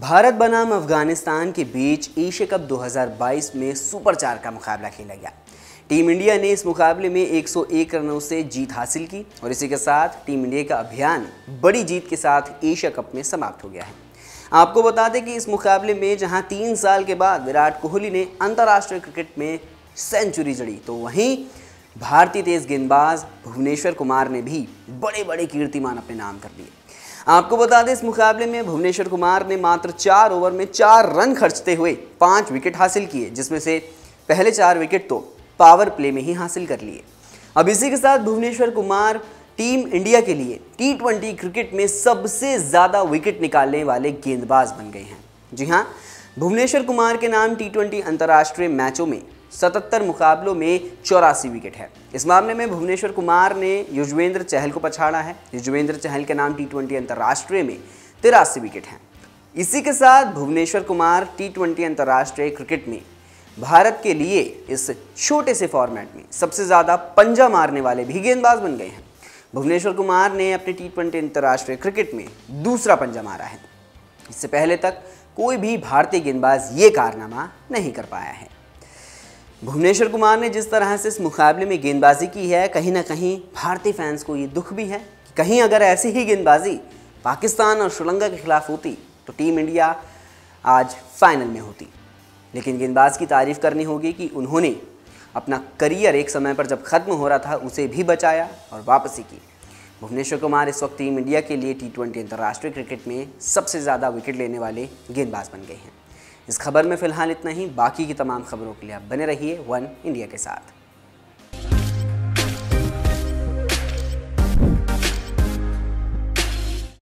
भारत बनाम अफगानिस्तान के बीच Asia cup 2022 में सुपर चार का मुकाबला खेला गया टीम इंडिया ने इस मुकाबले में 101 रनों से जीत हासिल की और इसी के साथ टीम इंडिया का अभियान बड़ी जीत के साथ एशिया कप में समाप्त हो गया है आपको बता दें कि इस मुकाबले में जहां तीन साल के बाद विराट कोहली ने अंतर्राष्ट्रीय क्रिकेट में सेंचुरी जड़ी तो वहीं भारतीय तेज गेंदबाज भुवनेश्वर कुमार ने भी बड़े बड़े कीर्तिमान अपने नाम कर लिए आपको बता दें इस मुकाबले में भुवनेश्वर कुमार ने मात्र चार ओवर में चार रन खर्चते हुए पाँच विकेट हासिल किए जिसमें से पहले चार विकेट तो पावर प्ले में ही हासिल कर लिए अब इसी के साथ भुवनेश्वर कुमार टीम इंडिया के लिए टी ट्वेंटी क्रिकेट में सबसे ज़्यादा विकेट निकालने वाले गेंदबाज बन गए हैं जी हाँ भुवनेश्वर कुमार के नाम टी ट्वेंटी अंतर्राष्ट्रीय मैचों में सतहत्तर मुकाबलों में चौरासी विकेट है इस मामले में भुवनेश्वर कुमार ने युजवेंद्र चहल को पछाड़ा है युजवेंद्र चहल के नाम टी ट्वेंटी अंतर्राष्ट्रीय में तिरासी विकेट हैं इसी के साथ भुवनेश्वर कुमार टी ट्वेंटी अंतर्राष्ट्रीय क्रिकेट में भारत के लिए इस छोटे से फॉर्मेट में सबसे ज़्यादा पंजा मारने वाले भी गेंदबाज बन गए हैं भुवनेश्वर कुमार ने अपने टी ट्वेंटी अंतर्राष्ट्रीय क्रिकेट में दूसरा पंजा मारा है इससे पहले तक कोई भी भारतीय गेंदबाज ये कारनामा नहीं कर पाया है भुवनेश्वर कुमार ने जिस तरह से इस मुकाबले में गेंदबाजी की है कहीं ना कहीं भारतीय फैंस को ये दुख भी है कि कहीं अगर ऐसी ही गेंदबाजी पाकिस्तान और श्रीलंका के खिलाफ होती तो टीम इंडिया आज फाइनल में होती लेकिन गेंदबाज की तारीफ करनी होगी कि उन्होंने अपना करियर एक समय पर जब ख़त्म हो रहा था उसे भी बचाया और वापसी की भुवनेश्वर कुमार इस वक्त टीम इंडिया के लिए टी ट्वेंटी अंतर्राष्ट्रीय क्रिकेट में सबसे ज़्यादा विकेट लेने वाले गेंदबाज बन गए हैं इस खबर में फ़िलहाल इतना ही बाकी की तमाम खबरों के लिए आप बने रहिए वन इंडिया के साथ